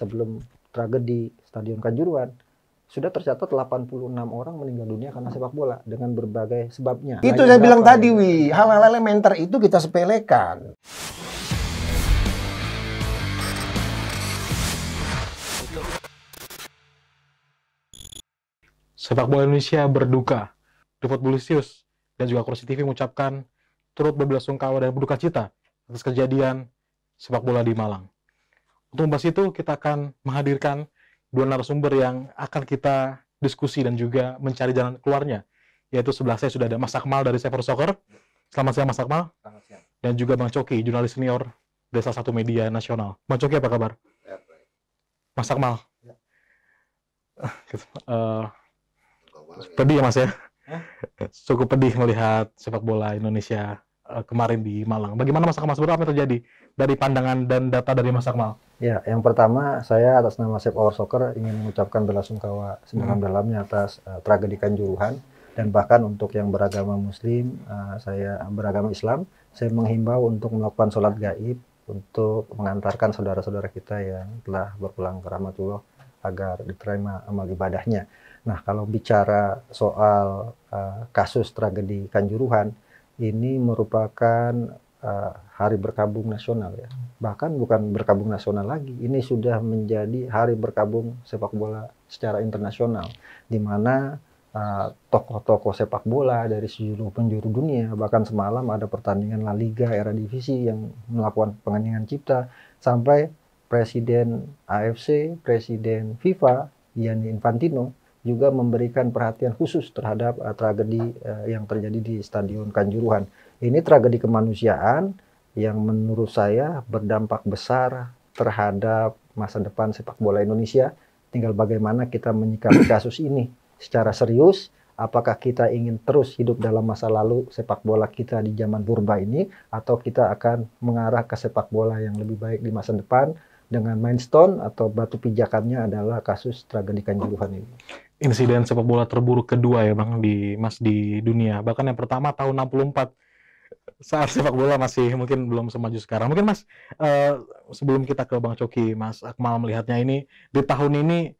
sebelum tragedi Stadion Kanjuruan sudah tercatat 86 orang meninggal dunia karena sepak bola dengan berbagai sebabnya. Itu Hanya saya bilang tadi, Wi. Hal-hal elementer itu kita sepelekan. Sepak bola Indonesia berduka. Depot Bulisius dan juga Kursi TV mengucapkan turut berbelasungkawa dan berduka cita atas kejadian sepak bola di Malang. Untuk membahas itu kita akan menghadirkan dua narasumber yang akan kita diskusi dan juga mencari jalan keluarnya. Yaitu sebelah saya sudah ada Mas Akmal dari Sefer Soccer. Selamat siang Mas Akmal. Selamat siang. Dan juga Bang Coki, jurnalis senior dari salah satu media nasional. Bang Coki apa kabar? Ya, Mas Akmal. Ya. uh, pedih ya Mas ya. Hah? Cukup pedih melihat sepak bola Indonesia Eh, kemarin di Malang. Bagaimana Mas Akmal sebetulnya apa yang terjadi dari pandangan dan data dari Mas Akmal? Ya, yang pertama saya atas nama Save Our Soccer ingin mengucapkan sungkawa sedalam hmm. dalamnya atas uh, tragedi Kanjuruhan dan bahkan untuk yang beragama Muslim, uh, saya beragama Islam, saya menghimbau untuk melakukan sholat gaib untuk mengantarkan saudara-saudara kita yang telah berpulang ke rahmatullah agar diterima amal ibadahnya. Nah, kalau bicara soal uh, kasus tragedi Kanjuruhan, ini merupakan uh, hari berkabung nasional ya. Bahkan bukan berkabung nasional lagi, ini sudah menjadi hari berkabung sepak bola secara internasional di mana eh, tokoh-tokoh uh, sepak bola dari seluruh penjuru dunia bahkan semalam ada pertandingan La Liga era divisi yang melakukan penganiayaan cipta sampai presiden AFC, presiden FIFA Gianni Infantino juga memberikan perhatian khusus terhadap uh, tragedi uh, yang terjadi di Stadion Kanjuruhan. Ini tragedi kemanusiaan yang menurut saya berdampak besar terhadap masa depan sepak bola Indonesia. Tinggal bagaimana kita menyikapi kasus ini secara serius, apakah kita ingin terus hidup dalam masa lalu sepak bola kita di zaman purba ini atau kita akan mengarah ke sepak bola yang lebih baik di masa depan dengan milestone atau batu pijakannya adalah kasus tragedi kanjuruhan ini insiden sepak bola terburuk kedua ya Bang di Mas di dunia. Bahkan yang pertama tahun 64 saat sepak bola masih mungkin belum semaju sekarang. Mungkin Mas uh, sebelum kita ke Bang Coki, Mas Akmal melihatnya ini di tahun ini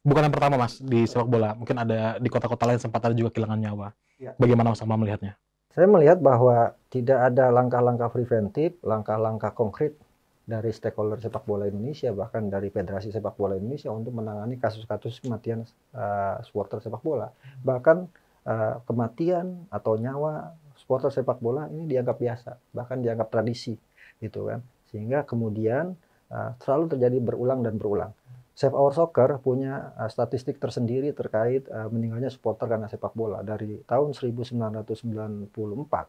bukan yang pertama Mas di sepak bola. Mungkin ada di kota-kota lain sempat ada juga kehilangan nyawa. Ya. Bagaimana Mas Akmal melihatnya? Saya melihat bahwa tidak ada langkah-langkah preventif, langkah-langkah konkret dari stakeholder sepak bola Indonesia bahkan dari Federasi Sepak Bola Indonesia untuk menangani kasus-kasus kematian uh, supporter sepak bola. Bahkan uh, kematian atau nyawa supporter sepak bola ini dianggap biasa, bahkan dianggap tradisi gitu kan. Sehingga kemudian uh, selalu terjadi berulang dan berulang. Save Our Soccer punya uh, statistik tersendiri terkait uh, meninggalnya supporter karena sepak bola. Dari tahun 1994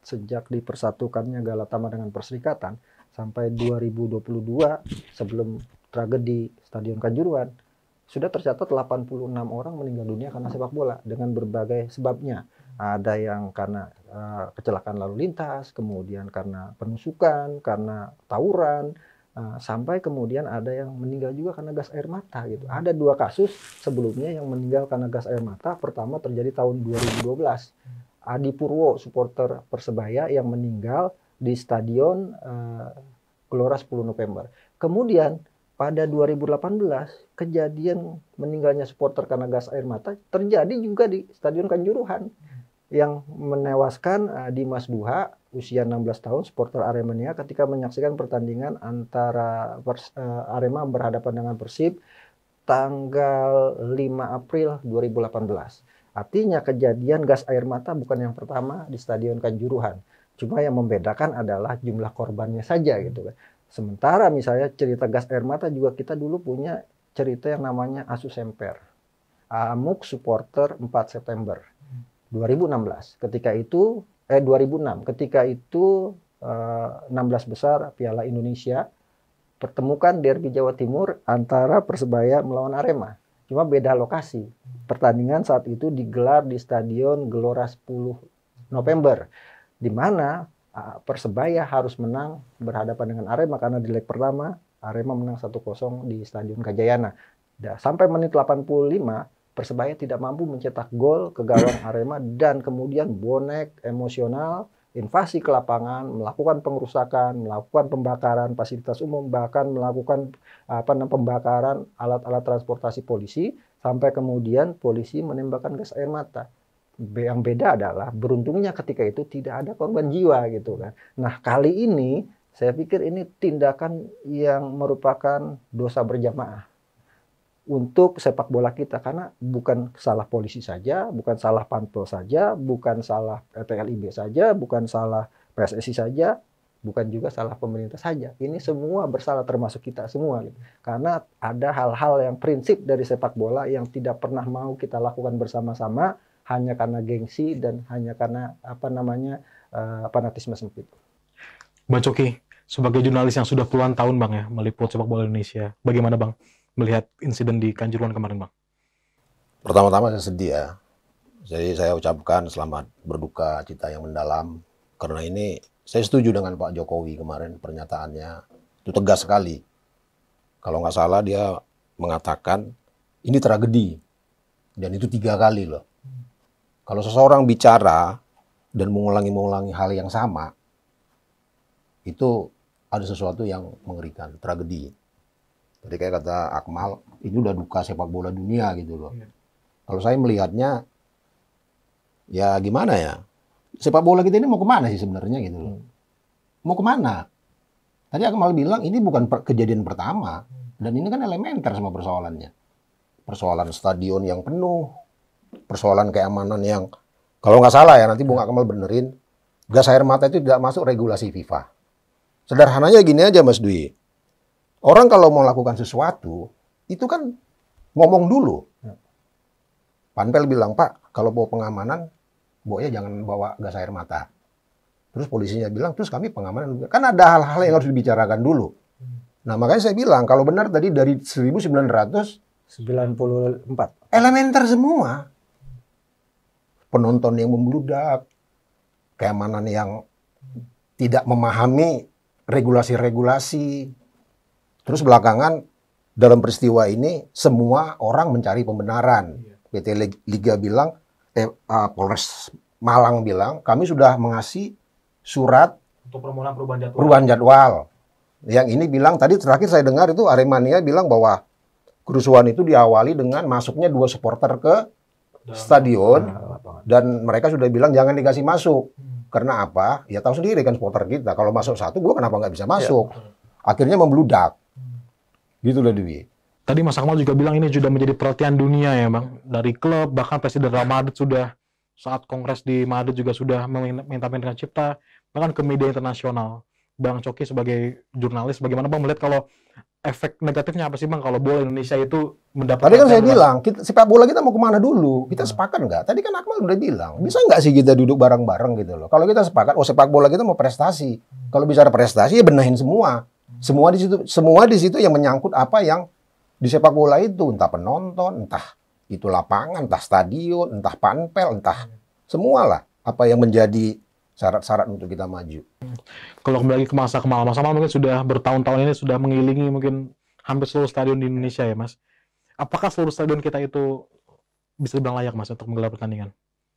sejak dipersatukannya Galatama dengan Perserikatan, sampai 2022 sebelum tragedi Stadion Kanjuruhan sudah tercatat 86 orang meninggal dunia karena sepak bola dengan berbagai sebabnya. Ada yang karena uh, kecelakaan lalu lintas, kemudian karena penusukan, karena tawuran, uh, sampai kemudian ada yang meninggal juga karena gas air mata gitu. Ada dua kasus sebelumnya yang meninggal karena gas air mata. Pertama terjadi tahun 2012. Adi Purwo, supporter Persebaya yang meninggal di stadion uh, Gelora 10 November. Kemudian pada 2018 kejadian meninggalnya supporter karena gas air mata terjadi juga di Stadion Kanjuruhan yang menewaskan uh, Dimas Duha usia 16 tahun supporter Aremania ketika menyaksikan pertandingan antara pers, uh, Arema berhadapan dengan Persib tanggal 5 April 2018. Artinya kejadian gas air mata bukan yang pertama di Stadion Kanjuruhan. Cuma yang membedakan adalah jumlah korbannya saja hmm. gitu kan. Sementara misalnya cerita gas air mata juga kita dulu punya cerita yang namanya Asus Semper. Amuk supporter 4 September 2016. Ketika itu eh 2006. Ketika itu eh, 16 besar Piala Indonesia pertemukan derby Jawa Timur antara Persebaya melawan Arema. Cuma beda lokasi. Hmm. Pertandingan saat itu digelar di Stadion Gelora 10 November di mana Persebaya harus menang berhadapan dengan Arema karena di leg pertama Arema menang 1-0 di Stadion Gajayana. Dan sampai menit 85 Persebaya tidak mampu mencetak gol ke gawang Arema dan kemudian bonek emosional invasi ke lapangan, melakukan pengerusakan, melakukan pembakaran fasilitas umum, bahkan melakukan apa namanya pembakaran alat-alat transportasi polisi sampai kemudian polisi menembakkan gas air mata yang beda adalah beruntungnya ketika itu tidak ada korban jiwa gitu kan. Nah kali ini saya pikir ini tindakan yang merupakan dosa berjamaah untuk sepak bola kita karena bukan salah polisi saja, bukan salah panpel saja, bukan salah PLIB saja, bukan salah PSSI saja, bukan juga salah pemerintah saja. Ini semua bersalah termasuk kita semua. Gitu. Karena ada hal-hal yang prinsip dari sepak bola yang tidak pernah mau kita lakukan bersama-sama hanya karena gengsi dan hanya karena apa namanya uh, fanatisme sempit. Bang Coki, sebagai jurnalis yang sudah puluhan tahun bang ya meliput sepak bola Indonesia, bagaimana bang melihat insiden di Kanjuruhan kemarin bang? Pertama-tama saya sedih ya. Jadi saya ucapkan selamat berduka cita yang mendalam karena ini saya setuju dengan Pak Jokowi kemarin pernyataannya itu tegas sekali. Kalau nggak salah dia mengatakan ini tragedi dan itu tiga kali loh kalau seseorang bicara dan mengulangi-mengulangi hal yang sama, itu ada sesuatu yang mengerikan, tragedi. Tadi kayak kata Akmal, ini udah duka sepak bola dunia gitu loh. Iya. Kalau saya melihatnya, ya gimana ya? Sepak bola kita ini mau kemana sih sebenarnya gitu loh? Hmm. Mau kemana? Tadi Akmal bilang ini bukan per kejadian pertama, hmm. dan ini kan elementer sama persoalannya. Persoalan stadion yang penuh, persoalan keamanan yang kalau nggak salah ya nanti Bung Akmal benerin gas air mata itu tidak masuk regulasi FIFA. Sederhananya gini aja Mas Dwi. Orang kalau mau lakukan sesuatu itu kan ngomong dulu. Ya. Panpel bilang, "Pak, kalau bawa pengamanan, boya jangan bawa gas air mata." Terus polisinya bilang, "Terus kami pengamanan." Kan ada hal-hal yang harus dibicarakan dulu. Hmm. Nah, makanya saya bilang kalau benar tadi dari 1994 elementer semua penonton yang membludak, keamanan yang tidak memahami regulasi-regulasi. Terus belakangan dalam peristiwa ini semua orang mencari pembenaran. PT iya. Liga bilang, eh, uh, Polres Malang bilang, kami sudah mengasih surat untuk permohonan perubahan jadwal. Perubahan jadwal. Yang ini bilang tadi terakhir saya dengar itu Aremania bilang bahwa kerusuhan itu diawali dengan masuknya dua supporter ke stadion dan mereka sudah bilang jangan dikasih masuk. Hmm. Karena apa? Ya tahu sendiri kan supporter kita. Kalau masuk satu, gue kenapa nggak bisa iya, masuk? Ya. Akhirnya membludak. Hmm. Gitu loh Dewi. Tadi Mas Akmal juga bilang ini sudah menjadi perhatian dunia ya Bang. Dari klub, bahkan Presiden Real Madrid sudah saat kongres di Madrid juga sudah meminta minta cipta, bahkan ke media internasional. Bang Coki sebagai jurnalis, bagaimana Bang melihat kalau efek negatifnya apa sih bang kalau bola Indonesia itu mendapatkan? Tadi kan saya bilang kita, sepak bola kita mau kemana dulu? Kita hmm. sepakat nggak? Tadi kan Akmal udah bilang bisa nggak sih kita duduk bareng-bareng gitu loh? Kalau kita sepakat, oh sepak bola kita mau prestasi. Kalau bicara prestasi ya benahin semua. Semua di situ, semua di situ yang menyangkut apa yang di sepak bola itu entah penonton, entah itu lapangan, entah stadion, entah panpel, entah semualah apa yang menjadi syarat-syarat untuk kita maju. Kalau kembali ke masa Kemal, Mas kemal mungkin sudah bertahun-tahun ini sudah mengilingi mungkin hampir seluruh stadion di Indonesia ya Mas. Apakah seluruh stadion kita itu bisa dibilang layak Mas untuk menggelar pertandingan?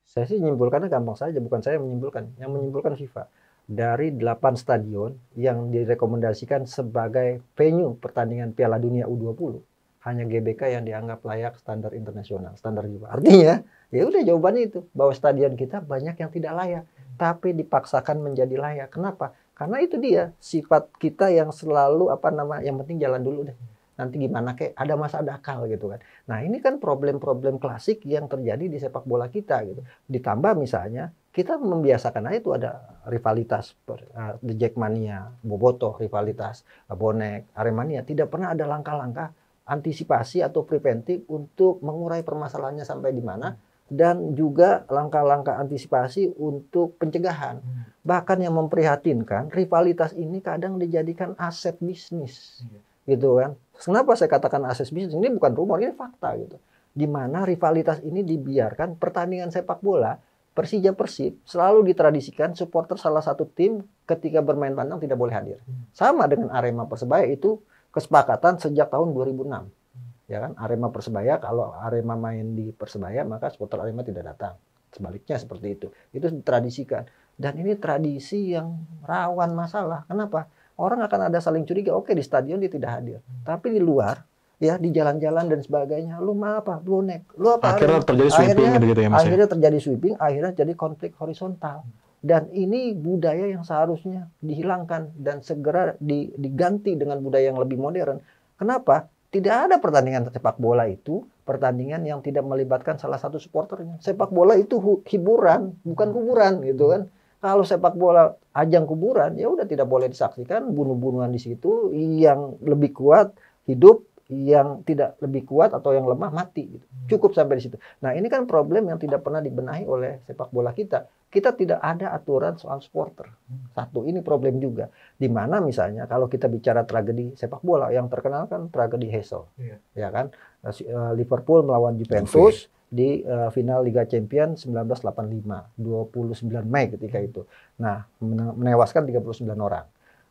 Saya sih menyimpulkannya gampang saja, bukan saya menyimpulkan. Yang menyimpulkan FIFA dari 8 stadion yang direkomendasikan sebagai venue pertandingan Piala Dunia U20 hanya GBK yang dianggap layak standar internasional, standar FIFA. Artinya, ya udah jawabannya itu bahwa stadion kita banyak yang tidak layak tapi dipaksakan menjadi layak. Kenapa? Karena itu dia sifat kita yang selalu apa nama yang penting jalan dulu deh. Nanti gimana kayak ada masa ada akal gitu kan. Nah, ini kan problem-problem klasik yang terjadi di sepak bola kita gitu. Ditambah misalnya kita membiasakan aja itu ada rivalitas uh, The Jackmania, Boboto, rivalitas uh, Bonek, Aremania tidak pernah ada langkah-langkah antisipasi atau preventif untuk mengurai permasalahannya sampai di mana dan juga langkah-langkah antisipasi untuk pencegahan. Hmm. Bahkan yang memprihatinkan, rivalitas ini kadang dijadikan aset bisnis. Iya. Gitu kan. Kenapa saya katakan aset bisnis? Ini bukan rumor, ini fakta gitu. Di mana rivalitas ini dibiarkan pertandingan sepak bola Persija Persib selalu ditradisikan supporter salah satu tim ketika bermain tandang tidak boleh hadir. Hmm. Sama dengan Arema Persebaya itu kesepakatan sejak tahun 2006 ya kan Arema Persebaya kalau Arema main di Persebaya maka supporter Arema tidak datang sebaliknya seperti itu itu ditradisikan dan ini tradisi yang rawan masalah kenapa orang akan ada saling curiga oke di stadion dia tidak hadir tapi di luar ya di jalan-jalan dan sebagainya lu mah apa nek? lu apa akhirnya hari? terjadi sweeping akhirnya, gitu, gitu ya, mas ya? akhirnya ya? terjadi sweeping akhirnya jadi konflik horizontal dan ini budaya yang seharusnya dihilangkan dan segera diganti dengan budaya yang lebih modern kenapa tidak ada pertandingan sepak bola itu pertandingan yang tidak melibatkan salah satu supporternya. Sepak bola itu hiburan, bukan kuburan gitu kan. Kalau sepak bola ajang kuburan ya udah tidak boleh disaksikan bunuh-bunuhan di situ yang lebih kuat hidup yang tidak lebih kuat atau yang lemah mati gitu. Hmm. Cukup sampai di situ. Nah, ini kan problem yang tidak pernah dibenahi oleh sepak bola kita. Kita tidak ada aturan soal supporter. Hmm. Satu, ini problem juga. Di mana misalnya kalau kita bicara tragedi sepak bola yang terkenal kan tragedi Hesel. Iya. Ya kan? Nah, eh, Liverpool melawan Juventus di uh, final Liga Champions 1985, 29 Mei ketika hmm. itu. Nah, menewaskan 39 orang.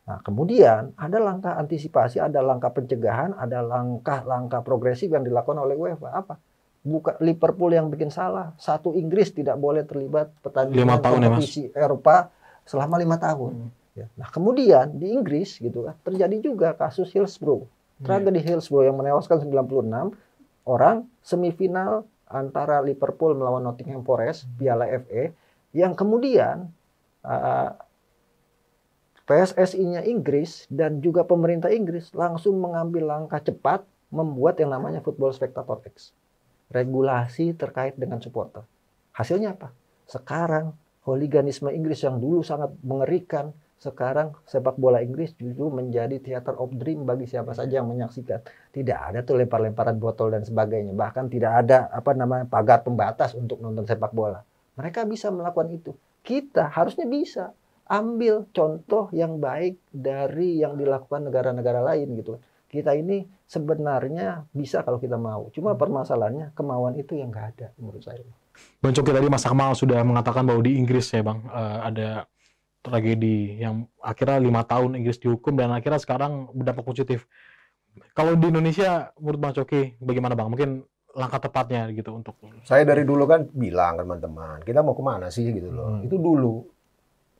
Nah, kemudian ada langkah antisipasi, ada langkah pencegahan, ada langkah-langkah progresif yang dilakukan oleh UEFA. Apa? Buka Liverpool yang bikin salah. Satu Inggris tidak boleh terlibat pertandingan tahun ya, kompetisi ya, Eropa selama lima tahun. Hmm. Ya. Nah, kemudian di Inggris gitu kan terjadi juga kasus Hillsborough. Hmm. Tragedi hmm. Hillsborough yang menewaskan 96 orang semifinal antara Liverpool melawan Nottingham Forest Piala FA yang kemudian uh, PSSI-nya Inggris dan juga pemerintah Inggris langsung mengambil langkah cepat membuat yang namanya Football Spectator X. Regulasi terkait dengan supporter. Hasilnya apa? Sekarang holiganisme Inggris yang dulu sangat mengerikan, sekarang sepak bola Inggris justru menjadi theater of dream bagi siapa saja yang menyaksikan. Tidak ada tuh lempar-lemparan botol dan sebagainya. Bahkan tidak ada apa namanya pagar pembatas untuk nonton sepak bola. Mereka bisa melakukan itu. Kita harusnya bisa ambil contoh yang baik dari yang dilakukan negara-negara lain gitu kan. Kita ini sebenarnya bisa kalau kita mau. Cuma hmm. permasalahannya kemauan itu yang nggak ada menurut saya. Bang Coki tadi Mas Akmal sudah mengatakan bahwa di Inggris ya Bang eh, ada tragedi yang akhirnya lima tahun Inggris dihukum dan akhirnya sekarang berdampak positif. Kalau di Indonesia menurut Bang Coki bagaimana Bang? Mungkin langkah tepatnya gitu untuk saya dari dulu kan bilang teman-teman kita mau kemana sih gitu loh hmm. itu dulu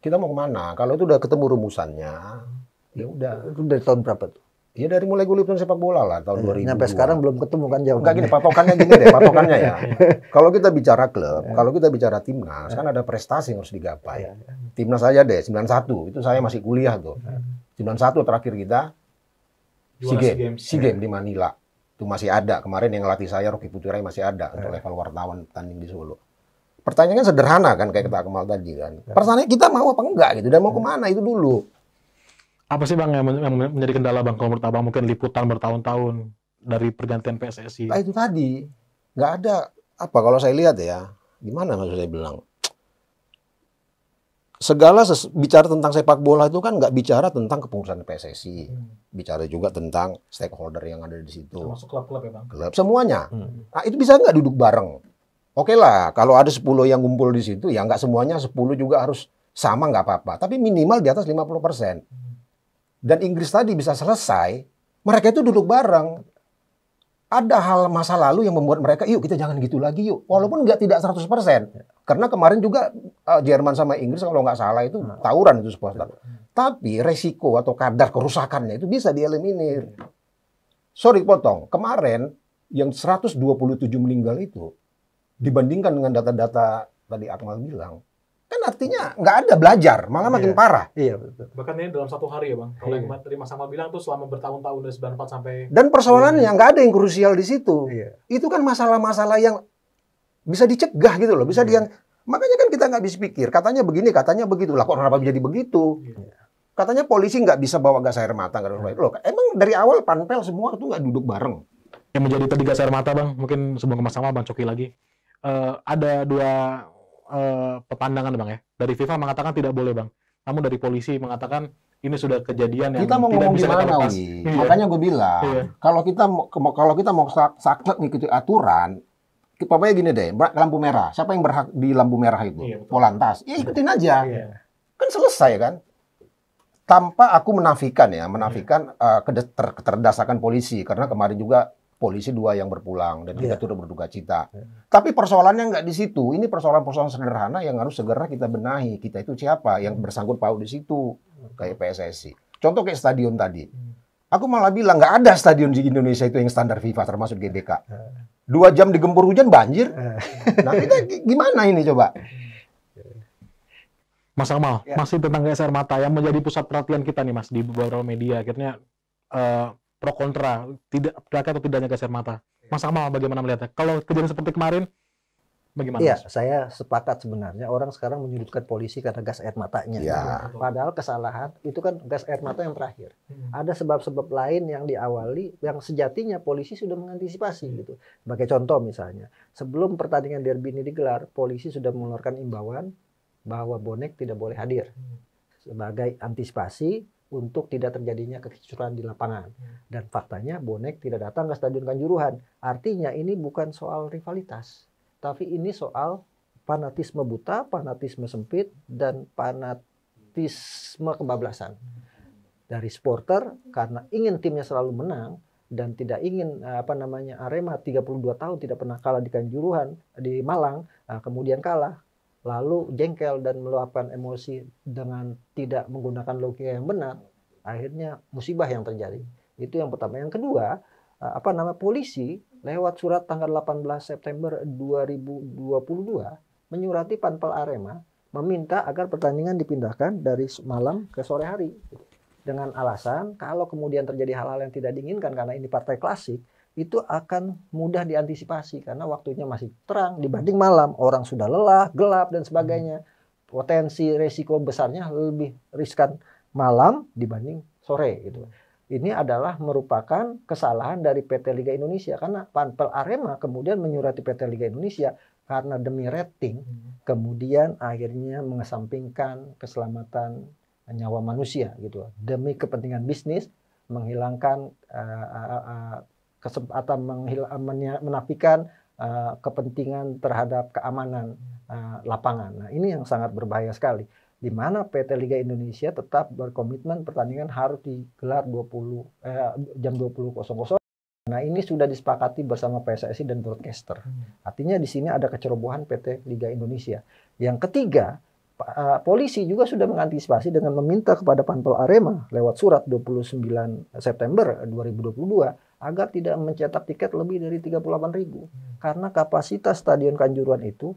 kita mau kemana? Kalau itu udah ketemu rumusannya, ya udah. Itu dari tahun berapa tuh? Ya dari mulai gue liputan sepak bola lah tahun eh, dua 2000. Sampai sekarang belum ketemu kan jauh. Enggak gini, patokannya gini deh, patokannya ya. kalau kita bicara klub, ya. kalau kita bicara timnas, kan ya. kan ada prestasi yang harus digapai. Ya. ya. Timnas aja deh, 91. Itu saya masih kuliah tuh. 91 ya. terakhir kita, Si Game. si game di Manila. Itu masih ada. Kemarin yang latih saya, Rocky Putirai masih ada. Untuk ya. level wartawan tanding di Solo. Pertanyaannya sederhana kan kayak kata Kemal tadi kan. Pertanyaannya kita mau apa enggak gitu dan mau kemana itu dulu. Apa sih bang yang, menjadi kendala bang kalau menurut abang mungkin liputan bertahun-tahun dari pergantian PSSI? Nah, itu tadi nggak ada apa kalau saya lihat ya gimana maksud saya bilang segala bicara tentang sepak bola itu kan nggak bicara tentang kepengurusan PSSI, hmm. bicara juga tentang stakeholder yang ada di situ. Termasuk klub-klub ya bang. Klub semuanya. Hmm. Nah, itu bisa nggak duduk bareng? Oke okay lah, kalau ada 10 yang ngumpul di situ, ya nggak semuanya 10 juga harus sama nggak apa-apa. Tapi minimal di atas 50 persen. Dan Inggris tadi bisa selesai, mereka itu duduk bareng. Ada hal masa lalu yang membuat mereka, yuk kita jangan gitu lagi yuk. Walaupun nggak tidak 100 persen. Karena kemarin juga uh, Jerman sama Inggris kalau nggak salah itu hmm. tawuran itu supporter. Tapi resiko atau kadar kerusakannya itu bisa dieliminir. Sorry potong, kemarin yang 127 meninggal itu, dibandingkan dengan data-data tadi Akmal bilang, kan artinya nggak ada belajar, malah makin iya. parah. Iya betul. Bahkan ini dalam satu hari ya bang. Kalau iya. yang tadi Mas bilang tuh selama bertahun-tahun dari 94 sampai. Dan persoalannya iya. nggak ada yang krusial di situ. Iya. Itu kan masalah-masalah yang bisa dicegah gitu loh, bisa iya. Diang... makanya kan kita nggak bisa pikir. Katanya begini, katanya begitu. Lah kok kenapa jadi begitu? Iya. Katanya polisi nggak bisa bawa gas air mata, nggak ada iya. Loh, emang dari awal panpel semua tuh nggak duduk bareng? Yang menjadi tadi gas air mata bang, mungkin sebelum ke masalah bang Coki lagi uh, ada dua uh, pepandangan bang ya. Dari FIFA mengatakan tidak boleh bang. Namun dari polisi mengatakan ini sudah kejadian yang kita mau tidak bisa gimana, Iya. Makanya gue bilang iya. kalau kita mau kalau kita mau saklek ngikuti aturan, pokoknya gini deh, lampu merah. Siapa yang berhak di lampu merah itu? Iya, Polantas. Ya ikutin aja. Iya. Kan selesai kan? Tanpa aku menafikan ya, menafikan iya. uh, keterdasakan polisi karena kemarin juga polisi dua yang berpulang dan kita yeah. sudah berduka cita. Yeah. Tapi persoalannya nggak di situ. Ini persoalan-persoalan sederhana yang harus segera kita benahi. Kita itu siapa yang hmm. bersangkut paut di situ hmm. kayak PSSI. Contoh kayak stadion tadi. Hmm. Aku malah bilang nggak ada stadion di Indonesia itu yang standar FIFA termasuk GBK. Eh. Dua jam digempur hujan banjir. Eh. Nah kita gimana ini coba? Mas Amal, ya. masih tentang geser mata yang menjadi pusat perhatian kita nih Mas di beberapa media. Akhirnya uh, pro kontra, tidak terkait atau tidaknya gas air mata. Iya. Mas Amal bagaimana melihatnya? Kalau kejadian seperti kemarin, bagaimana? Iya, saya sepakat sebenarnya orang sekarang menyudutkan polisi karena gas air matanya. Ya. Padahal kesalahan itu kan gas air mata yang terakhir. Hmm. Ada sebab-sebab lain yang diawali yang sejatinya polisi sudah mengantisipasi gitu. Sebagai contoh misalnya, sebelum pertandingan derby ini digelar, polisi sudah mengeluarkan imbauan bahwa bonek tidak boleh hadir. Hmm. Sebagai antisipasi untuk tidak terjadinya kekisruhan di lapangan. Ya. Dan faktanya bonek tidak datang ke Stadion Kanjuruhan. Artinya ini bukan soal rivalitas, tapi ini soal fanatisme buta, fanatisme sempit, dan fanatisme kebablasan. Dari supporter karena ingin timnya selalu menang dan tidak ingin eh, apa namanya Arema 32 tahun tidak pernah kalah di Kanjuruhan di Malang eh, kemudian kalah lalu jengkel dan meluapkan emosi dengan tidak menggunakan logika yang benar, akhirnya musibah yang terjadi. Itu yang pertama. Yang kedua, eh, apa nama polisi lewat surat tanggal 18 September 2022 menyurati Panpel Arema meminta agar pertandingan dipindahkan dari malam ke sore hari. Dengan alasan kalau kemudian terjadi hal-hal yang tidak diinginkan karena ini partai klasik, itu akan mudah diantisipasi karena waktunya masih terang dibanding malam. Orang sudah lelah, gelap dan sebagainya. Potensi resiko besarnya lebih riskan malam dibanding sore gitu. Ini adalah merupakan kesalahan dari PT Liga Indonesia karena Panpel Arema kemudian menyurati PT Liga Indonesia karena demi rating hmm. kemudian akhirnya mengesampingkan keselamatan nyawa manusia gitu demi kepentingan bisnis menghilangkan uh, uh, uh, kesempatan menafikan uh, kepentingan terhadap keamanan uh, lapangan. Nah, ini yang sangat berbahaya sekali. Di mana PT Liga Indonesia tetap berkomitmen pertandingan harus digelar 20 eh, jam 20.00. Nah, ini sudah disepakati bersama PSSI dan broadcaster. Hmm. Artinya di sini ada kecerobohan PT Liga Indonesia. Yang ketiga, eh, polisi juga sudah mengantisipasi dengan meminta kepada Pantol Arema lewat surat 29 September 2022 agar tidak mencetak tiket lebih dari 38 ribu. Karena kapasitas Stadion Kanjuruan itu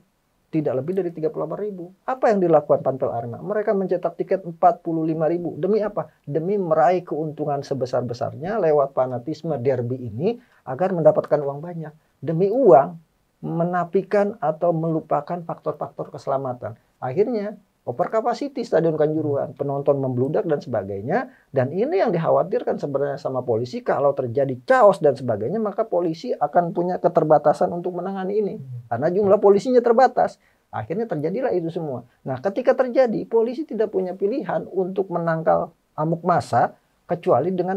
tidak lebih dari 38 ribu. Apa yang dilakukan Pantel Arema? Mereka mencetak tiket 45 ribu. Demi apa? Demi meraih keuntungan sebesar-besarnya lewat fanatisme derby ini agar mendapatkan uang banyak. Demi uang, menapikan atau melupakan faktor-faktor keselamatan. Akhirnya overcapacity Stadion Kanjuruhan, penonton membludak dan sebagainya. Dan ini yang dikhawatirkan sebenarnya sama polisi kalau terjadi chaos dan sebagainya maka polisi akan punya keterbatasan untuk menangani ini karena jumlah polisinya terbatas. Akhirnya terjadilah itu semua. Nah, ketika terjadi, polisi tidak punya pilihan untuk menangkal amuk massa kecuali dengan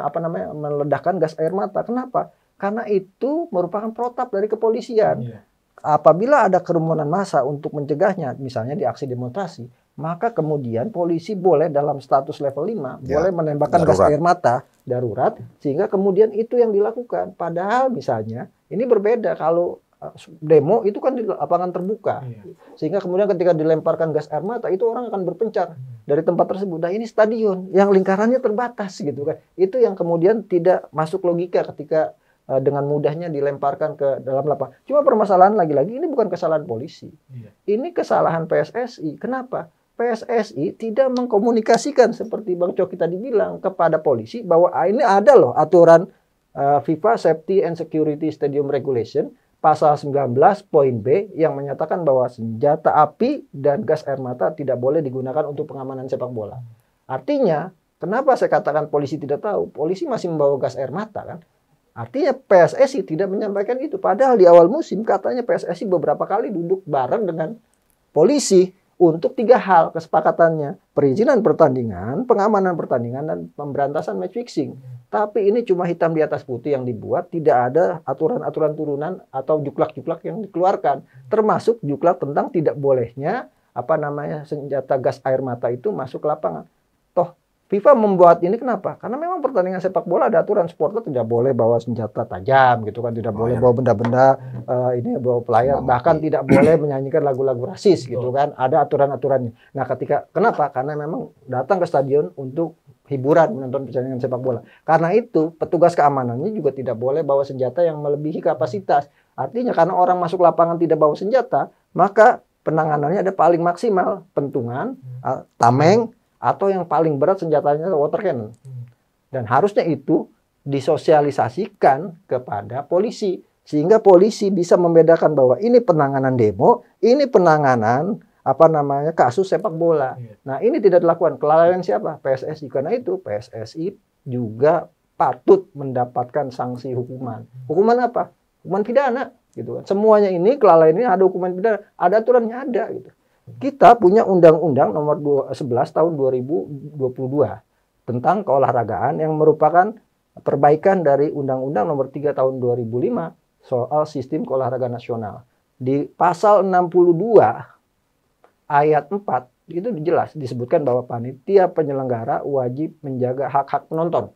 apa namanya meledakkan gas air mata. Kenapa? Karena itu merupakan protap dari kepolisian. Yeah apabila ada kerumunan massa untuk mencegahnya, misalnya di aksi demonstrasi, maka kemudian polisi boleh dalam status level 5 ya, boleh menembakkan darurat. gas air mata darurat sehingga kemudian itu yang dilakukan. Padahal misalnya ini berbeda kalau eh, demo itu kan di lapangan terbuka. Iya. Sehingga kemudian ketika dilemparkan gas air mata itu orang akan berpencar dari tempat tersebut. Nah, ini stadion yang lingkarannya terbatas gitu kan. Itu yang kemudian tidak masuk logika ketika Eh, dengan mudahnya dilemparkan ke dalam lapangan. Cuma permasalahan lagi-lagi ini bukan kesalahan polisi. Iya. Ini kesalahan PSSI. Kenapa? PSSI tidak mengkomunikasikan seperti Bang Coki tadi bilang kepada polisi bahwa ah, ini ada loh aturan uh, FIFA Safety and Security Stadium Regulation pasal 19 poin B yang menyatakan bahwa senjata api dan gas air mata tidak boleh digunakan untuk pengamanan sepak bola. Artinya, kenapa saya katakan polisi tidak tahu? Polisi masih membawa gas air mata kan? Artinya PSSI tidak menyampaikan itu. Padahal di awal musim katanya PSSI beberapa kali duduk bareng dengan polisi untuk tiga hal kesepakatannya. Perizinan pertandingan, pengamanan pertandingan, dan pemberantasan match fixing. Tapi ini cuma hitam di atas putih yang dibuat, tidak ada aturan-aturan turunan atau juklak-juklak yang dikeluarkan. Termasuk juklak tentang tidak bolehnya apa namanya senjata gas air mata itu masuk ke lapangan. FIFA membuat ini kenapa? Karena memang pertandingan sepak bola ada aturan supporter tidak boleh bawa senjata tajam gitu kan, tidak oh, boleh iya. bawa benda-benda uh, ini bawa pelayar, bahkan tidak boleh menyanyikan lagu-lagu rasis gitu kan. Ada aturan-aturannya. Nah, ketika kenapa? Karena memang datang ke stadion untuk hiburan menonton pertandingan sepak bola. Karena itu petugas keamanannya juga tidak boleh bawa senjata yang melebihi kapasitas. Artinya karena orang masuk lapangan tidak bawa senjata, maka penanganannya ada paling maksimal pentungan, eh, tameng, atau yang paling berat senjatanya water cannon. Dan harusnya itu disosialisasikan kepada polisi sehingga polisi bisa membedakan bahwa ini penanganan demo, ini penanganan apa namanya kasus sepak bola. Iya. Nah, ini tidak dilakukan kelalaian siapa? PSSI karena itu PSSI juga patut mendapatkan sanksi hukuman. Hukuman apa? Hukuman pidana gitu kan. Semuanya ini kelalaian ini ada hukuman pidana, ada aturannya ada gitu. Kita punya Undang-Undang nomor 11 tahun 2022 tentang keolahragaan yang merupakan perbaikan dari Undang-Undang nomor 3 tahun 2005 soal sistem keolahragaan nasional. Di pasal 62 ayat 4 itu jelas disebutkan bahwa panitia penyelenggara wajib menjaga hak-hak penonton.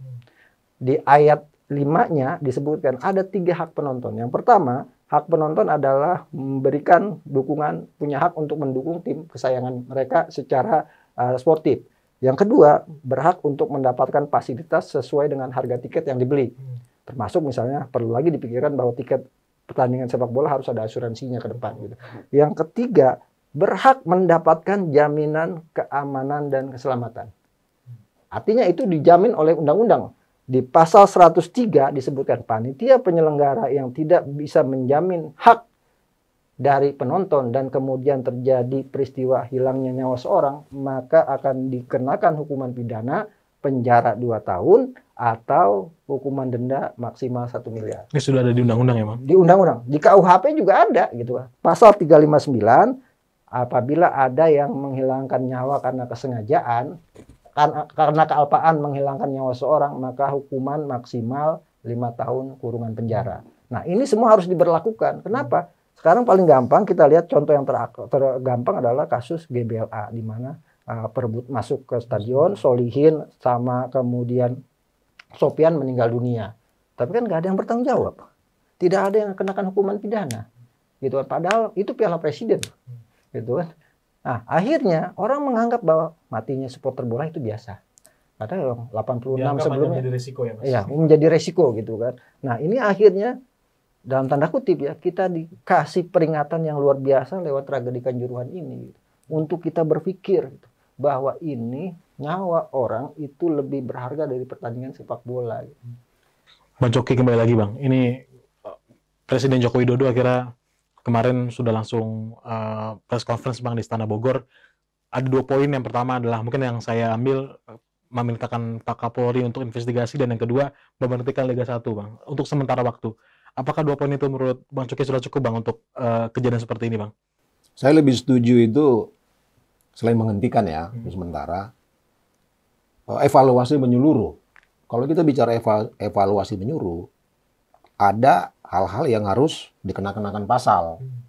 Di ayat 5-nya disebutkan ada tiga hak penonton. Yang pertama, hak penonton adalah memberikan dukungan, punya hak untuk mendukung tim kesayangan mereka secara uh, sportif. Yang kedua, berhak untuk mendapatkan fasilitas sesuai dengan harga tiket yang dibeli. Termasuk misalnya perlu lagi dipikirkan bahwa tiket pertandingan sepak bola harus ada asuransinya ke depan gitu. Yang ketiga, berhak mendapatkan jaminan keamanan dan keselamatan. Artinya itu dijamin oleh undang-undang di pasal 103 disebutkan panitia penyelenggara yang tidak bisa menjamin hak dari penonton dan kemudian terjadi peristiwa hilangnya nyawa seorang, maka akan dikenakan hukuman pidana penjara 2 tahun atau hukuman denda maksimal 1 miliar. Ini sudah ada di undang-undang ya, Bang? Di undang-undang. Di KUHP juga ada gitu. Pasal 359 apabila ada yang menghilangkan nyawa karena kesengajaan Kan, karena kealpaan menghilangkan nyawa seorang maka hukuman maksimal lima tahun kurungan penjara. Nah ini semua harus diberlakukan. Kenapa? Sekarang paling gampang kita lihat contoh yang tergampang adalah kasus GBLA di mana uh, perebut masuk ke stadion, Solihin sama kemudian Sopian meninggal dunia. Tapi kan nggak ada yang bertanggung jawab. Tidak ada yang kenakan hukuman pidana. Gitu kan. Padahal itu piala presiden. Gitu kan. Nah, akhirnya orang menganggap bahwa matinya supporter bola itu biasa. Padahal 86 Dianggap sebelumnya menjadi resiko ya, Mas. Iya, menjadi resiko gitu kan. Nah, ini akhirnya dalam tanda kutip ya, kita dikasih peringatan yang luar biasa lewat tragedi Kanjuruhan ini gitu. Untuk kita berpikir gitu, bahwa ini nyawa orang itu lebih berharga dari pertandingan sepak bola gitu. Bang Coki kembali lagi, Bang. Ini eh, Presiden Joko Widodo akhirnya kemarin sudah langsung uh, press conference Bang di Istana Bogor. Ada dua poin. Yang pertama adalah mungkin yang saya ambil eh, memintakan Pak Kapolri untuk investigasi dan yang kedua memberhentikan Liga 1, Bang, untuk sementara waktu. Apakah dua poin itu menurut Bang Cuki sudah cukup, Bang, untuk uh, kejadian seperti ini, Bang? Saya lebih setuju itu selain menghentikan ya, hmm. sementara evaluasi menyeluruh. Kalau kita bicara evaluasi menyeluruh, ada hal-hal yang harus dikenakan pasal. Hmm.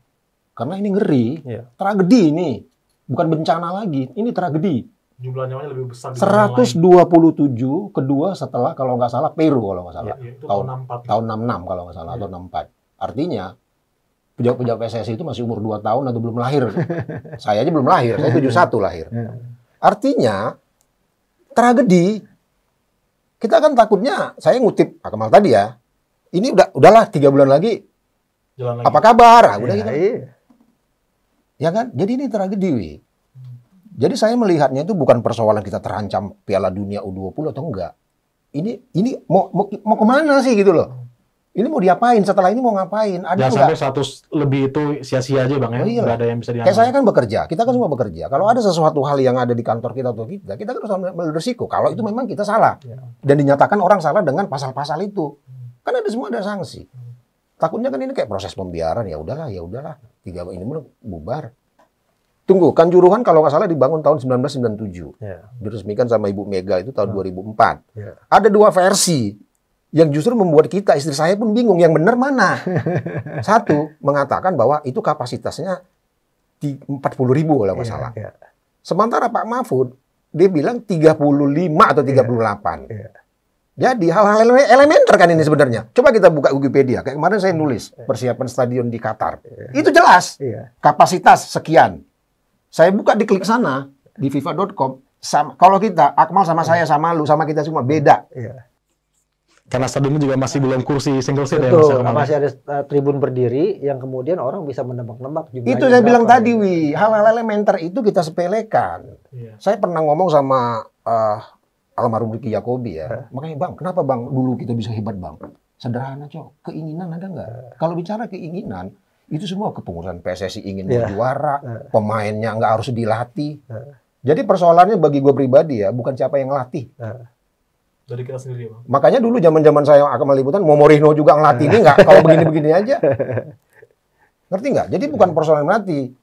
Karena ini ngeri, yeah. tragedi ini. Bukan bencana lagi, ini tragedi. Jumlah nyawanya lebih besar. 127 lain. kedua setelah kalau nggak salah Peru kalau nggak salah. Yeah, iya, tahun, tahun 66 enam kalau nggak salah yeah. atau 64. Iya. Artinya pejabat-pejabat PSSI itu masih umur 2 tahun atau belum lahir. saya aja belum lahir, saya 71 lahir. Iya. Artinya tragedi kita kan takutnya saya ngutip Akmal tadi ya ini udah udahlah tiga bulan lagi. lagi. Apa kabar? ya, udah iya, gitu. Iya. Ya kan? Jadi ini tragedi. Jadi saya melihatnya itu bukan persoalan kita terancam Piala Dunia U20 atau enggak. Ini ini mau mau, mau kemana sih gitu loh? Ini mau diapain? Setelah ini mau ngapain? Ada Jangan sampai satu lebih itu sia-sia aja bang ya. Oh, iya. Gak ada yang bisa diambil. Kayak saya kan bekerja. Kita kan semua bekerja. Kalau ada sesuatu hal yang ada di kantor kita atau kita, kita kan harus ambil resiko. Kalau itu memang kita salah. Iya. Dan dinyatakan orang salah dengan pasal-pasal itu. Kan ada semua ada sanksi. Takutnya kan ini kayak proses pembiaran ya udahlah ya udahlah tiga ini bubar. Tunggu, kan Kanjuruhan kalau nggak salah dibangun tahun 1997. Yeah. Diresmikan sama Ibu Mega itu tahun yeah. 2004. Yeah. Ada dua versi yang justru membuat kita, istri saya pun bingung yang benar mana. Satu, mengatakan bahwa itu kapasitasnya 40 ribu kalau nggak yeah, salah. Yeah. Sementara Pak Mahfud, dia bilang 35 atau 38. Yeah. Yeah. Jadi hal-hal elementer kan ini sebenarnya. Coba kita buka Wikipedia. Kayak kemarin saya nulis iya. persiapan stadion di Qatar. Iya. Itu jelas. Iya. Kapasitas sekian. Saya buka di klik sana di fifa.com. Kalau kita Akmal sama saya sama lu sama kita semua beda. Karena stadionnya juga masih belum kursi single seat ya, Betul, ya Masih ada eh, tribun berdiri yang kemudian orang bisa menembak nebak Itu saya bilang tadi, Wi. Hal-hal elementer itu kita sepelekan. Iya. Saya pernah ngomong sama uh, almarhum Ricky Yakobi ya. Hmm. Makanya bang, kenapa bang dulu kita bisa hebat bang? Sederhana cok, keinginan ada nggak? Kalau bicara keinginan, itu semua kepengurusan PSSI ingin yeah. Iya. juara, hmm. pemainnya nggak harus dilatih. Hmm. Jadi persoalannya bagi gue pribadi ya, bukan siapa yang ngelatih. Hmm. Dari kita sendiri bang. Makanya dulu zaman zaman saya akan meliputan, Morino juga ngelatih ini nggak? Kalau begini-begini aja, ngerti nggak? Jadi bukan persoalan ngelatih.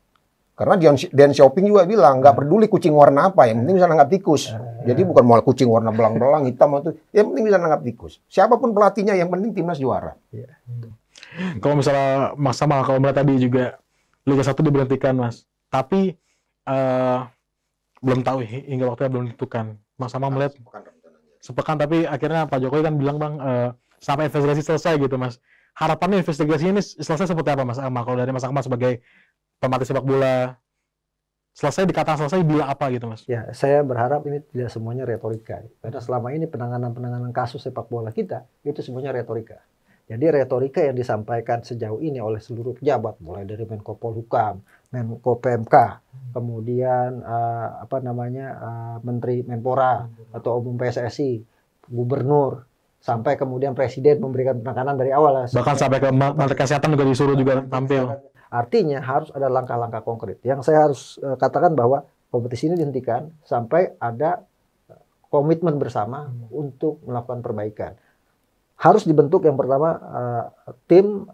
Karena Dan Shopping juga bilang nggak hmm. peduli kucing warna apa, yang penting bisa nangkap tikus. Hmm. Jadi bukan mau kucing warna belang-belang hitam atau yang penting bisa nangkap tikus. Siapapun pelatihnya yang penting timnas juara. Iya. Kalau misalnya Mas sama kalau melihat tadi juga Liga 1 diberhentikan Mas, tapi uh, belum tahu hingga waktunya belum ditentukan. Mas sama melihat sepekan tapi akhirnya Pak Jokowi kan bilang bang uh, sampai investigasi selesai gitu Mas harapannya investigasi ini selesai seperti apa Mas Akmal kalau dari Mas Akmal sebagai pemati sepak bola selesai dikata selesai bila apa gitu mas? Ya saya berharap ini tidak semuanya retorika karena selama ini penanganan penanganan kasus sepak bola kita itu semuanya retorika. Jadi retorika yang disampaikan sejauh ini oleh seluruh pejabat mulai dari Menko Polhukam, Menko PMK, kemudian uh, apa namanya uh, Menteri Menpora atau Umum PSSI, Gubernur sampai kemudian Presiden memberikan penekanan dari awal. Bahkan sampai ke Menteri Kesehatan juga disuruh juga tampil Artinya harus ada langkah-langkah konkret. Yang saya harus e, katakan bahwa kompetisi ini dihentikan sampai ada e, komitmen bersama hmm. untuk melakukan perbaikan. Harus dibentuk yang pertama e, tim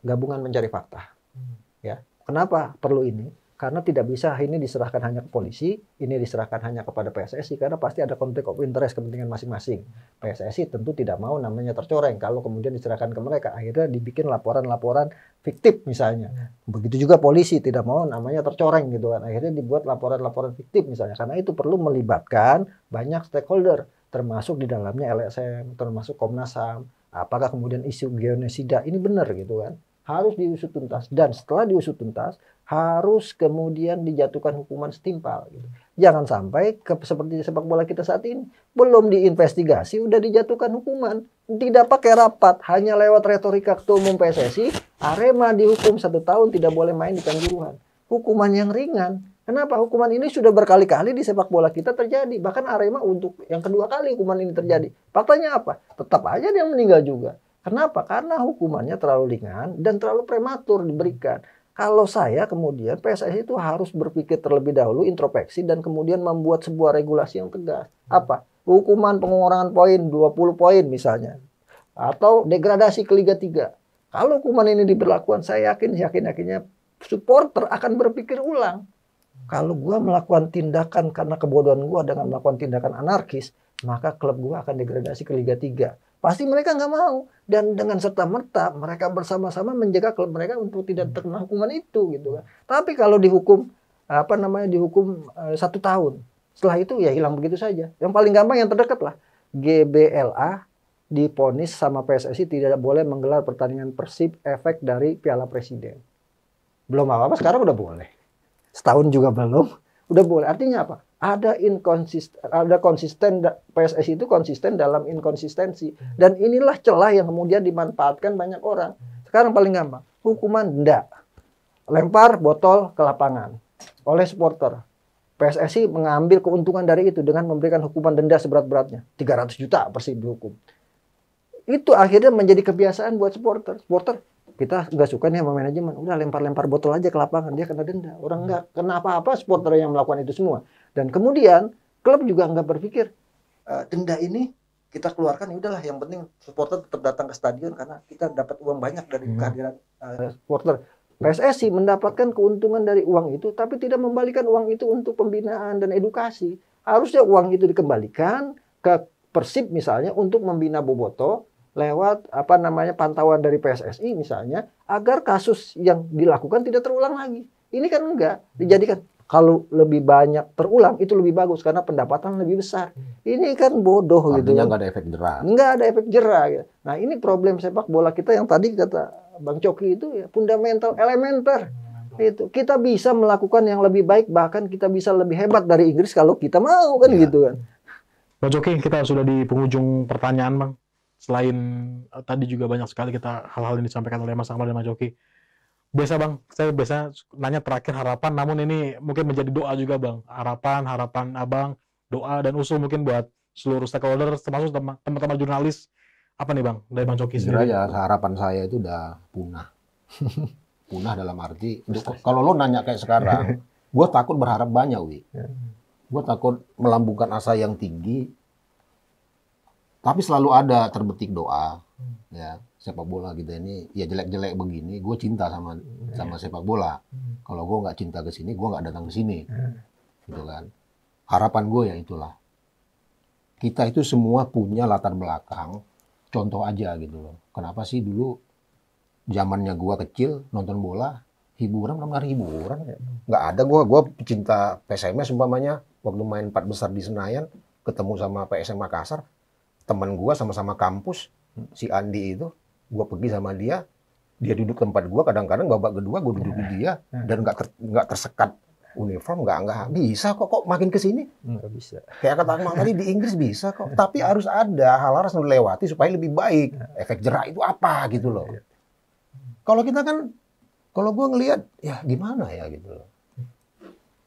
gabungan mencari fakta. Hmm. Ya, kenapa perlu ini? karena tidak bisa ah, ini diserahkan hanya ke polisi, ini diserahkan hanya kepada PSSI karena pasti ada konflik of interest kepentingan masing-masing. PSSI tentu tidak mau namanya tercoreng kalau kemudian diserahkan ke mereka akhirnya dibikin laporan-laporan fiktif misalnya. Begitu juga polisi tidak mau namanya tercoreng gitu kan. Akhirnya dibuat laporan-laporan fiktif misalnya karena itu perlu melibatkan banyak stakeholder termasuk di dalamnya LSM, termasuk Komnas HAM. Apakah kemudian isu geonesida ini benar gitu kan? harus diusut tuntas dan setelah diusut tuntas harus kemudian dijatuhkan hukuman setimpal. Gitu. Jangan sampai ke, seperti sepak bola kita saat ini belum diinvestigasi udah dijatuhkan hukuman. Tidak pakai rapat, hanya lewat retorika ketua umum PSSI, Arema dihukum satu tahun tidak boleh main di kanjuruhan. Hukuman yang ringan. Kenapa? Hukuman ini sudah berkali-kali di sepak bola kita terjadi. Bahkan Arema untuk yang kedua kali hukuman ini terjadi. Faktanya apa? Tetap aja dia meninggal juga. Kenapa? Karena hukumannya terlalu ringan dan terlalu prematur diberikan. Kalau saya kemudian PSSI itu harus berpikir terlebih dahulu introspeksi dan kemudian membuat sebuah regulasi yang tegas. Apa? Hukuman pengurangan poin 20 poin misalnya. Atau degradasi ke Liga 3. Kalau hukuman ini diberlakukan, saya yakin yakin-yakinnya supporter akan berpikir ulang. Kalau gua melakukan tindakan karena kebodohan gua dengan melakukan tindakan anarkis, maka klub gua akan degradasi ke Liga 3 Pasti mereka nggak mau. Dan dengan serta merta mereka bersama-sama menjaga klub mereka untuk tidak terkena hukuman itu gitu kan. Tapi kalau dihukum apa namanya dihukum uh, satu tahun, setelah itu ya hilang begitu saja. Yang paling gampang yang terdekat lah GBLA diponis sama PSSI tidak boleh menggelar pertandingan Persib efek dari Piala Presiden. Belum apa-apa sekarang udah boleh. Setahun juga belum, udah boleh. Artinya apa? ada inkonsisten ada konsisten PSSI itu konsisten dalam inkonsistensi dan inilah celah yang kemudian dimanfaatkan banyak orang. Sekarang paling gampang, hukuman denda. Lempar botol ke lapangan oleh supporter. PSSI mengambil keuntungan dari itu dengan memberikan hukuman denda seberat-beratnya, 300 juta persib dihukum. Itu akhirnya menjadi kebiasaan buat supporter. Supporter kita nggak suka nih sama manajemen udah lempar-lempar botol aja ke lapangan dia kena denda orang nggak kenapa apa supporter yang melakukan itu semua dan kemudian klub juga nggak berpikir e, denda ini kita keluarkan ya udahlah yang penting supporter tetap datang ke stadion karena kita dapat uang banyak dari hmm. kehadiran uh, supporter. PSSI mendapatkan keuntungan dari uang itu tapi tidak membalikan uang itu untuk pembinaan dan edukasi. Harusnya uang itu dikembalikan ke Persib misalnya untuk membina Boboto lewat apa namanya pantauan dari PSSI misalnya agar kasus yang dilakukan tidak terulang lagi. Ini kan enggak dijadikan kalau lebih banyak terulang itu lebih bagus karena pendapatan lebih besar. Ini kan bodoh gitu. Artinya gitu. Enggak ada efek jerah. Enggak ada efek jerah. Gitu. Ya. Nah ini problem sepak bola kita yang tadi kata Bang Coki itu ya fundamental, elementer. Itu kita bisa melakukan yang lebih baik bahkan kita bisa lebih hebat dari Inggris kalau kita mau kan ya. gitu kan. Bang Coki kita sudah di penghujung pertanyaan Bang. Selain eh, tadi juga banyak sekali kita hal-hal yang disampaikan oleh Mas Amal dan Mas Coki biasa bang saya biasa nanya terakhir harapan namun ini mungkin menjadi doa juga bang harapan harapan abang doa dan usul mungkin buat seluruh stakeholder termasuk teman-teman jurnalis apa nih bang dari bang Coki sendiri ya harapan saya itu udah punah punah dalam arti kalau lo nanya kayak sekarang gue takut berharap banyak wi ya. gue takut melambungkan asa yang tinggi tapi selalu ada terbetik doa hmm. ya sepak bola kita ini ya jelek-jelek begini, gue cinta sama yeah. sama iya. sepak bola. Mm. Kalau gue nggak cinta ke sini, gue nggak datang ke sini, mm. gitu kan. Harapan gue ya itulah. Kita itu semua punya latar belakang, contoh aja gitu loh. Kenapa sih dulu zamannya gue kecil nonton bola hiburan benar-benar hiburan ya? nggak ada gue gue pecinta psm umpamanya waktu main empat besar di Senayan ketemu sama PSM Makassar teman gue sama-sama kampus si Andi itu gua pergi sama dia, dia duduk tempat gua, kadang-kadang babak kedua gua duduk di nah, dia, nah. dan nggak ter, gak tersekat uniform, nggak nggak bisa kok, kok makin ke sini. Hmm, nggak bisa. Kayak kata Akmal tadi di Inggris bisa kok, tapi harus ada hal-hal harus dilewati supaya lebih baik. Nah. Efek jerak itu apa gitu loh. Iya. Kalau kita kan, kalau gua ngelihat, ya gimana ya gitu loh.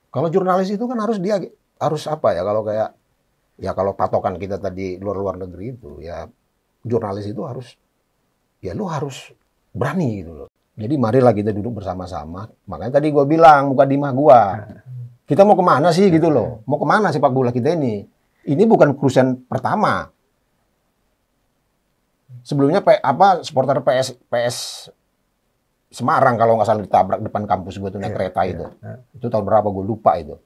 Kalau jurnalis itu kan harus dia harus apa ya kalau kayak ya kalau patokan kita tadi luar-luar negeri itu ya jurnalis itu harus ya lu harus berani gitu loh. Jadi marilah kita duduk bersama-sama. Makanya tadi gue bilang, bukan di mah gue. Kita mau kemana sih gitu loh. Mau kemana sepak bola kita ini. Ini bukan krusen pertama. Sebelumnya apa supporter PS PS Semarang kalau nggak salah ditabrak depan kampus gue tuh naik iya, kereta iya, itu. Iya. Itu tahun berapa gue lupa itu.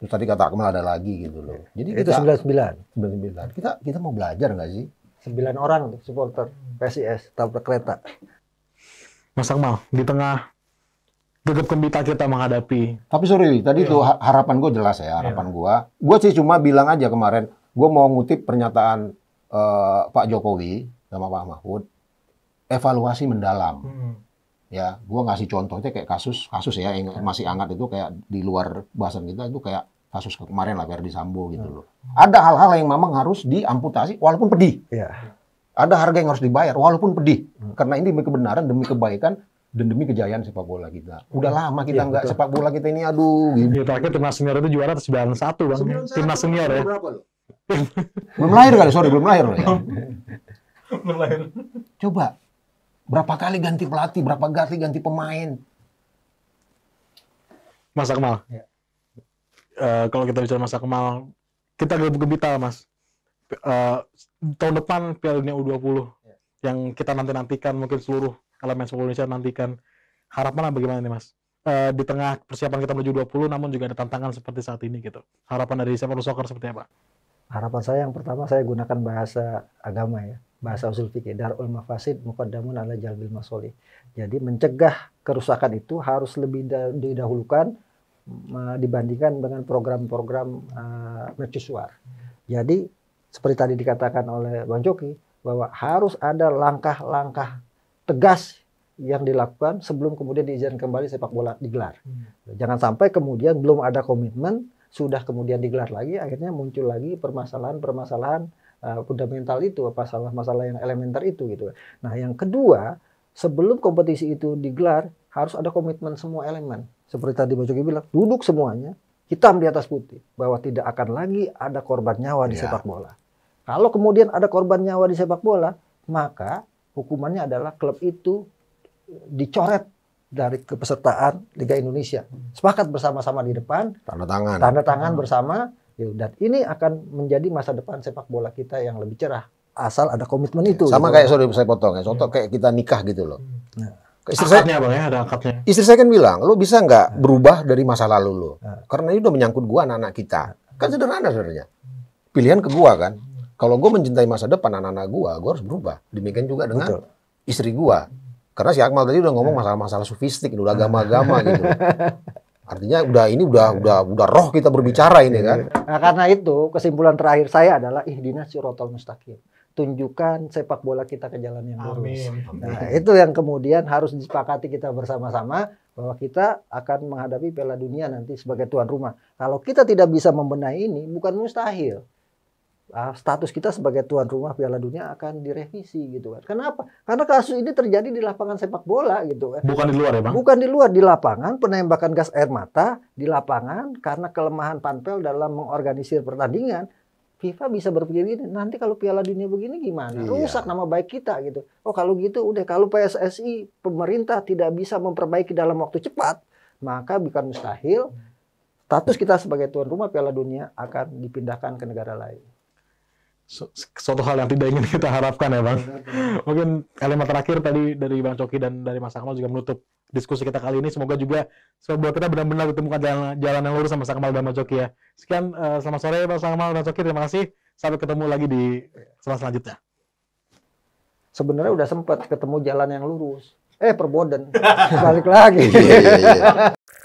Terus tadi kata Akmal ada lagi gitu loh. Jadi itu kita, 99. 99. Kita kita mau belajar nggak sih? sembilan orang untuk supporter PSIS tabrak kereta. Mas Akmal, di tengah gegap gembita kita menghadapi. Tapi sorry, tadi yeah. tuh harapan gue jelas ya, harapan yeah. gue. Gue sih cuma bilang aja kemarin, gue mau ngutip pernyataan uh, Pak Jokowi sama Pak Mahfud, evaluasi mendalam. Hmm. Ya, gue ngasih contohnya kayak kasus, kasus ya yang masih hangat itu kayak di luar bahasan kita itu kayak kasus kemarin lah Verdi Sambo gitu loh. Ada hal-hal yang memang harus diamputasi walaupun pedih. Ya. Ada harga yang harus dibayar walaupun pedih. Hmm. Karena ini demi kebenaran, demi kebaikan, dan demi kejayaan sepak bola kita. Udah iya. lama kita ya, nggak sepak bola kita ini aduh. Gitu. Ya, terakhir timnas senior itu juara 91 bang. Timnas senior ya. Berapa belum lahir kali, sorry belum lahir. Ya. belum lahir. Coba berapa kali ganti pelatih, berapa kali ganti pemain. Mas Akmal, ya uh, kalau kita bicara masa Kemal, kita begitu gempita mas. Uh, tahun depan Piala Dunia U20 yeah. yang kita nanti nantikan mungkin seluruh elemen sepak Indonesia nantikan harapan bagaimana nih mas? Uh, di tengah persiapan kita menuju 20 namun juga ada tantangan seperti saat ini gitu. Harapan dari Sepak Soccer seperti apa? Harapan saya yang pertama saya gunakan bahasa agama ya. Bahasa usul fikih darul mafasid muqaddamun ala jalbil masoli. Jadi mencegah kerusakan itu harus lebih didahulukan dibandingkan dengan program-program uh, mercusuar. Jadi seperti tadi dikatakan oleh Bang Joki bahwa harus ada langkah-langkah tegas yang dilakukan sebelum kemudian diizinkan kembali sepak bola digelar. Hmm. Jangan sampai kemudian belum ada komitmen sudah kemudian digelar lagi akhirnya muncul lagi permasalahan-permasalahan uh, fundamental itu masalah-masalah yang elementer itu gitu. Nah, yang kedua sebelum kompetisi itu digelar harus ada komitmen semua elemen. Seperti tadi Mas Yogi bilang, duduk semuanya, hitam di atas putih, bahwa tidak akan lagi ada korban nyawa di ya. sepak bola. Kalau kemudian ada korban nyawa di sepak bola, maka hukumannya adalah klub itu dicoret dari kepesertaan Liga Indonesia. Sepakat bersama-sama di depan, tanda tangan. Tanda tangan bersama, ya dan ini akan menjadi masa depan sepak bola kita yang lebih cerah asal ada komitmen itu. Sama gitu. kayak sorry saya potong ya. Contoh kayak kita nikah gitu loh. Nah. Istri akadnya, saya, bang, ya, ada akadnya. Istri saya kan bilang, lo bisa nggak nah. berubah dari masa lalu lo? Nah. Karena ini udah menyangkut gua anak-anak kita. Nah. Kan sederhana sebenarnya. Pilihan ke gua kan. Kalau gua mencintai masa depan anak-anak gua, gua harus berubah. Demikian juga dengan Betul. istri gua. Karena si Akmal tadi udah ngomong nah. masalah-masalah sufistik, udah nah. agama-agama gitu. Artinya udah ini udah udah udah roh kita berbicara ini kan. Nah, karena itu kesimpulan terakhir saya adalah ihdinas sirotol mustaqim tunjukkan sepak bola kita ke jalan yang lurus. Amin. Nah, itu yang kemudian harus disepakati kita bersama-sama bahwa kita akan menghadapi Piala Dunia nanti sebagai tuan rumah. Kalau kita tidak bisa membenahi ini, bukan mustahil. Ah, status kita sebagai tuan rumah Piala Dunia akan direvisi gitu kan. Kenapa? Karena kasus ini terjadi di lapangan sepak bola gitu kan. Bukan di luar ya, Bang? Bukan di luar, di lapangan penembakan gas air mata di lapangan karena kelemahan Panpel dalam mengorganisir pertandingan FIFA bisa berpikir gini, nanti kalau Piala Dunia begini gimana? Iya. Rusak nama baik kita gitu. Oh kalau gitu udah kalau PSSI pemerintah tidak bisa memperbaiki dalam waktu cepat, maka bukan mustahil status kita sebagai tuan rumah Piala Dunia akan dipindahkan ke negara lain suatu hal yang tidak ingin kita harapkan ya Bang. Mungkin kalimat terakhir tadi dari Bang Coki dan dari Mas Akmal juga menutup diskusi kita kali ini. Semoga juga semoga kita benar-benar ditemukan jalan, jalan yang lurus sama Mas dan mas Coki ya. Sekian, uh, selamat sore Bang Akmal dan Coki. Terima kasih. Sampai ketemu lagi di selasa selanjutnya. Sebenarnya udah sempat ketemu jalan yang lurus. Eh, perboden. Balik lagi. Iya, iya, iya.